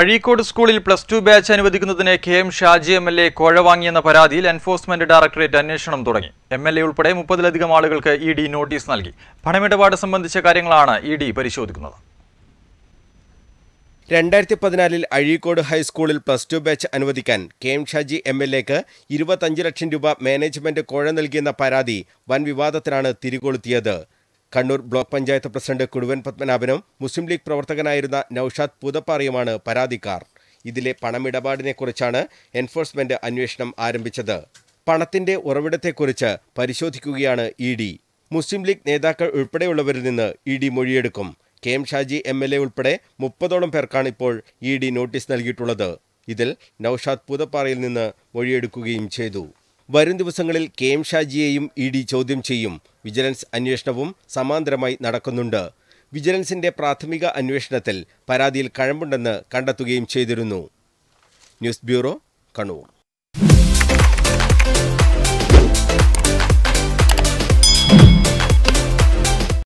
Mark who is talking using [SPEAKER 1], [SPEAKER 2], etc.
[SPEAKER 1] അഴീക്കോട് സ്കൂളിൽ plus two batch അനുവദിക്കുന്നതിന് K M Shaji M L A കോഴ വാങ്ങിയെന്ന പരാതിയിൽ എൻഫോഴ്സ്മെന്റ് ഡയറക്ടറേറ്റ് അന്വേഷണം തുടങ്ങി എം എൽ എ ഉൾപ്പെടെ മുപ്പതിലധികം ആളുകൾക്ക് ഇ ഡി നോട്ടീസ് നൽകി പണമിടപാട് സംബന്ധിച്ച കാര്യങ്ങളാണ് ഇ ഡി പരിശോധിക്കുന്നത്
[SPEAKER 2] രണ്ടായിരത്തി പതിനാലിൽ അഴീക്കോട് ഹൈസ്കൂളിൽ പ്ലസ് ടു ബാച്ച് അനുവദിക്കാൻ K M Shaji M L എക്ക് ഇരുപത്തഞ്ച് ലക്ഷം രൂപ മാനേജ്മെന്റ് കോഴ നൽകിയെന്ന പരാതി വൻ വിവാദത്തിനാണ് തിരികൊളുത്തിയത് കണ്ണൂർ ബ്ലോക്ക് പഞ്ചായത്ത് പ്രസിഡന്റ് കുടുവൻ പത്മനാഭനും മുസ്ലിം ലീഗ് പ്രവർത്തകനായിരുന്ന നൌഷാദ് പൂതപ്പാറിയുമാണ് പരാതിക്കാർ ഇതിലെ പണമിടപാടിനെക്കുറിച്ചാണ് എൻഫോഴ്സ്മെന്റ് അന്വേഷണം ആരംഭിച്ചത് പണത്തിന്റെ ഉറവിടത്തെക്കുറിച്ച് പരിശോധിക്കുകയാണ് ഇ ഡി മുസ്ലിം ലീഗ് നേതാക്കൾ ഉൾപ്പെടെയുള്ളവരിൽ നിന്ന് ഇ ഡി മൊഴിയെടുക്കും K M Shaji M L A ഉൾപ്പെടെ മുപ്പതോളം പേർക്കാണ് ഇപ്പോൾ ഇ ഡി നോട്ടീസ് നൽകിയിട്ടുള്ളത് ഇതിൽ നൌഷാദ് പൂതപ്പാറയിൽ നിന്ന് മൊഴിയെടുക്കുകയും ചെയ്തു വരും ദിവസങ്ങളിൽ കെ എം ഷാജിയെയും ഇ ഡി ചോദ്യം ചെയ്യും വിജിലൻസ് അന്വേഷണവും സമാന്തരമായി നടക്കുന്നുണ്ട് വിജിലൻസിന്റെ പ്രാഥമിക അന്വേഷണത്തിൽ പരാതിയിൽ കഴമ്പുണ്ടെന്ന് കണ്ടെത്തുകയും ചെയ്തിരുന്നു ന്യൂസ് ബ്യൂറോ കണ്ണൂർ